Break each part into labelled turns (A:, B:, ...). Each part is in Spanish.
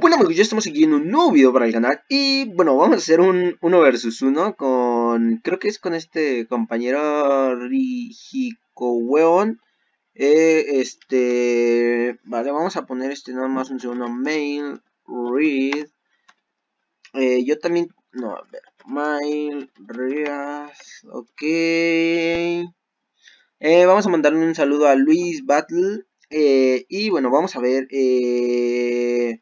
A: Bueno amigos, ya estamos siguiendo un nuevo video para el canal y bueno, vamos a hacer un 1 versus 1 con, creo que es con este compañero rigico eh, Este, vale, vamos a poner este nada más un segundo, mail, read eh, Yo también, no, a ver, Mail, Reas, ok. Eh, vamos a mandarle un saludo a Luis Battle. Eh, y bueno, vamos a ver. Eh,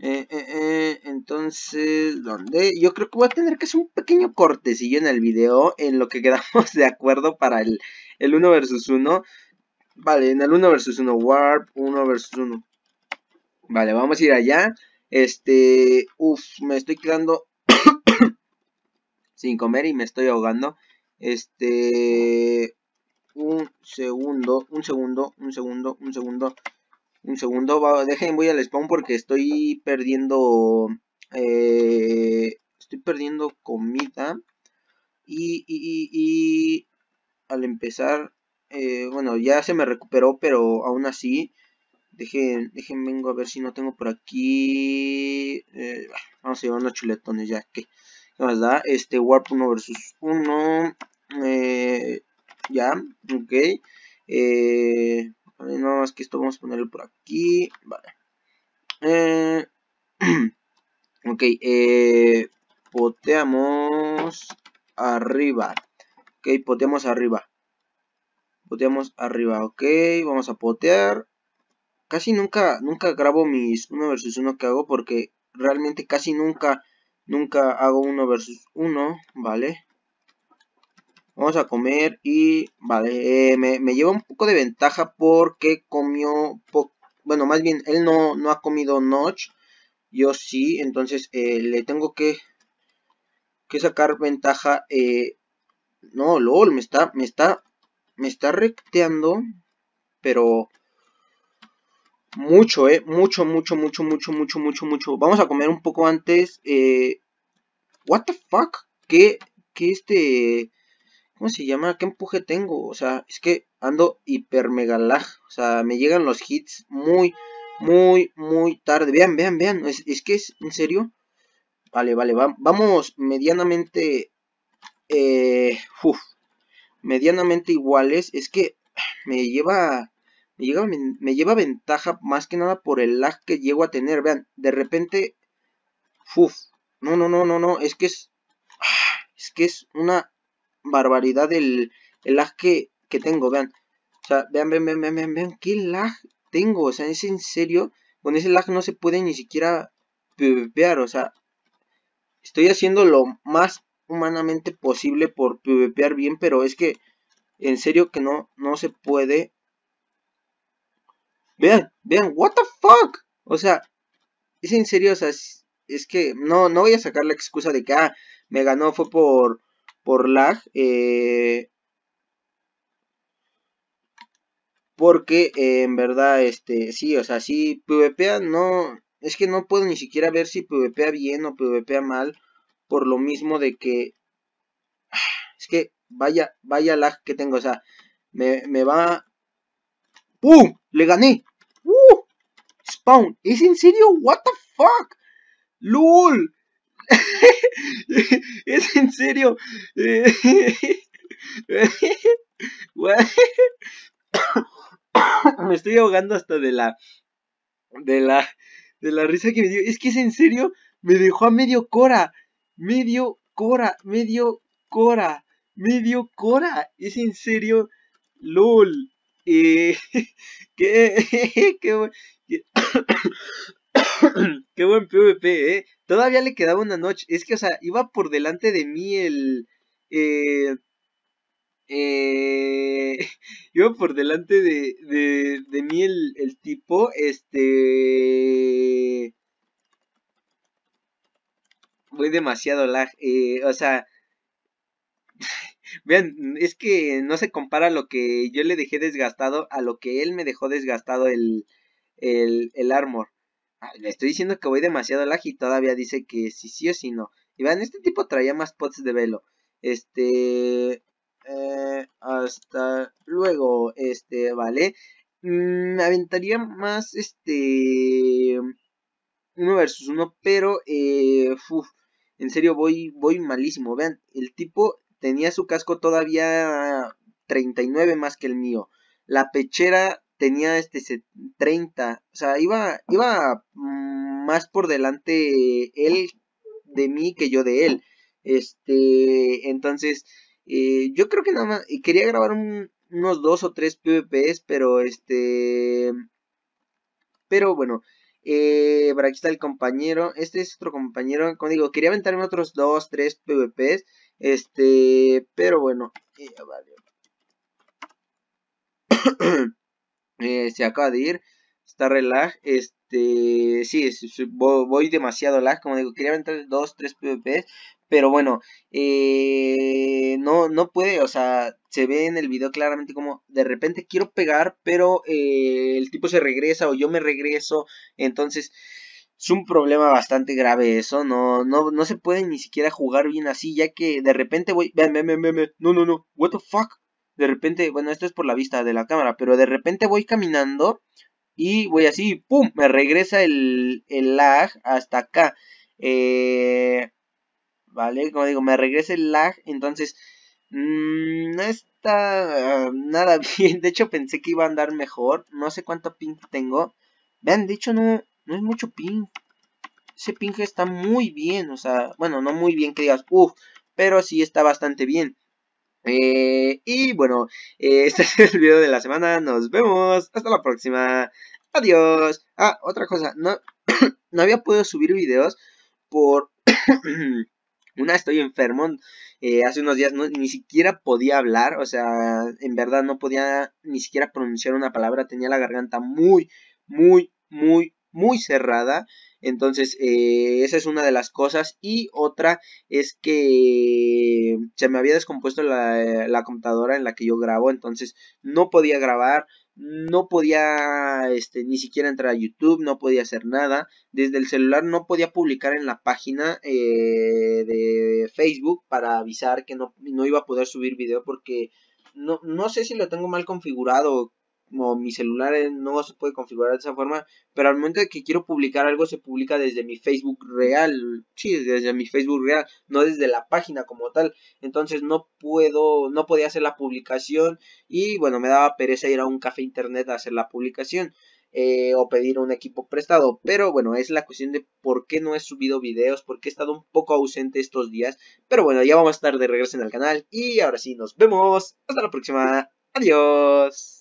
A: entonces, ¿dónde? Yo creo que voy a tener que hacer un pequeño cortecillo en el video. En lo que quedamos de acuerdo para el, el 1 versus 1. Vale, en el 1 versus 1 Warp, 1 versus 1. Vale, vamos a ir allá. Este, uff, me estoy quedando sin comer y me estoy ahogando. Este... Un segundo, un segundo, un segundo, un segundo. Un segundo, dejen, voy al spawn porque estoy perdiendo... Eh, estoy perdiendo comida. Y, y, y, al empezar... Eh, bueno, ya se me recuperó, pero aún así... Dejen, dejen, vengo a ver si no tengo por aquí. Eh, vamos a llevar unos chuletones ya que da Este Warp 1 versus 1, eh, ya, ok. Eh, nada más que esto vamos a ponerlo por aquí, vale. Eh, ok, poteamos arriba, ok, poteamos arriba. Poteamos arriba, ok, vamos a potear. Casi nunca, nunca grabo mis 1 versus 1 que hago porque realmente casi nunca Nunca hago uno versus uno, ¿vale? Vamos a comer y... Vale, eh, me, me, lleva un poco de ventaja porque comió... bueno, más bien, él no, no ha comido Notch. Yo sí, entonces eh, le tengo que, que sacar ventaja. Eh, no, LOL, me está, me está, me está recteando, pero mucho, eh. Mucho, mucho, mucho, mucho, mucho, mucho, mucho. Vamos a comer un poco antes. Eh... What the fuck? ¿Qué, qué este... ¿Cómo se llama? ¿Qué empuje tengo? O sea, es que ando hiper mega O sea, me llegan los hits muy, muy, muy tarde. Vean, vean, vean. Es, que es, en serio. Vale, vale, vamos medianamente... Eh, uf, medianamente iguales. Es que me lleva me, lleva ventaja más que nada por el lag que llego a tener. Vean, de repente, uff, no, no, no, no, no, es que es, ah, es que es una barbaridad el, el lag que, que, tengo, vean. O sea, vean, vean, vean, vean, vean, qué lag tengo, o sea, es en serio, con ese lag no se puede ni siquiera pvpear, o sea, estoy haciendo lo más humanamente posible por pvpear bien, pero es que en serio que no, no se puede Vean, vean, what the fuck. O sea, es en serio, o sea, es, que no, no voy a sacar la excusa de que, ah, me ganó fue por, por lag. Eh, porque eh, en verdad, este, sí, o sea, sí, PvP no, es que no puedo ni siquiera ver si PvP bien o PvP mal, por lo mismo de que, es que vaya, vaya lag que tengo, o sea, me, me va, ¡pum! Le gané, ¿Es en serio? ¿What the fuck? ¡Lul! ¿Es en serio? me estoy ahogando hasta de la. De la. De la risa que me dio. Es que es en serio. Me dejó a medio cora. Medio cora. Medio cora. Medio cora. Es en serio. ¡Lul! Eh, ¿Qué? Qué buen PvP, ¿eh? Todavía le quedaba una noche. Es que, o sea, iba por delante de mí el... Eh, eh, iba por delante de, de, de mí el, tipo, este... Voy demasiado lag, eh, o sea... Vean, es que no se compara lo que yo le dejé desgastado a lo que él me dejó desgastado el, el, el armor. Ah, le estoy diciendo que voy demasiado lag y todavía dice que sí, sí o sí no. Y vean, este tipo traía más pots de velo. Este... Eh, hasta luego, este, vale. Mm, me aventaría más, este... Uno versus uno, pero... Eh, uf, en serio, voy, voy malísimo. Vean, el tipo tenía su casco todavía 39 más que el mío. La pechera tenía este 30, o sea, iba, iba más por delante él de mí que yo de él. Este, entonces, eh, yo creo que nada más, quería grabar unos dos o tres PvPs, pero este, pero bueno, eh, por aquí está el compañero, este es otro compañero, como digo, quería aventarme otros dos, tres PvPs, este, pero bueno, eh, vale. Eh, se acaba de ir. Está relaj Este, sí, voy demasiado lag. Como digo, quería entrar 2, 3 PvP. Pero bueno, eh, no, no puede, o sea, se ve en el video claramente como de repente quiero pegar, pero eh, el tipo se regresa o yo me regreso. Entonces, es un problema bastante grave eso, no, no, no se puede ni siquiera jugar bien así, ya que de repente voy, no, no, no, what the fuck, de repente, bueno, esto es por la vista de la cámara, pero de repente voy caminando y voy así, ¡pum! Me regresa el, lag hasta acá. Eh, ¿Vale? Como digo, me regresa el lag, entonces mm, no está ah, nada bien. De hecho, pensé que iba a andar mejor. No sé cuánto ping tengo. Vean, de hecho, no, no es mucho ping. Ese ping está muy bien, o sea, bueno, no muy bien que digas, uff, pero sí está bastante bien. Eh, y bueno, eh, este es el video de la semana. Nos vemos. Hasta la próxima. Adiós. Ah, otra cosa. No, no había podido subir videos por... Una, estoy enfermo. Eh, hace unos días ni siquiera podía hablar. O sea, en verdad no podía ni siquiera pronunciar una palabra. Tenía la garganta muy, muy, muy, muy cerrada. Entonces, eh, esa es una de las cosas. Y otra es que se me había descompuesto la, computadora en la que yo grabo, entonces no podía grabar no podía este, ni siquiera entrar a YouTube, no podía hacer nada. Desde el celular no podía publicar en la página eh, de Facebook para avisar que no, iba a poder subir video porque no, no sé si lo tengo mal configurado como mi celular no se puede configurar de esa forma, pero al momento de que quiero publicar algo se publica desde mi Facebook real, sí, desde mi Facebook real, no desde la página como tal, entonces no puedo, no podía hacer la publicación y bueno, me daba pereza ir a un café internet a hacer la publicación. Eh, o pedir un equipo prestado. Pero bueno, es la cuestión de por qué no he subido videos, por qué he estado un poco ausente estos días. Pero bueno, ya vamos a estar de regreso en el canal. Y ahora sí, nos vemos. Hasta la próxima. Adiós.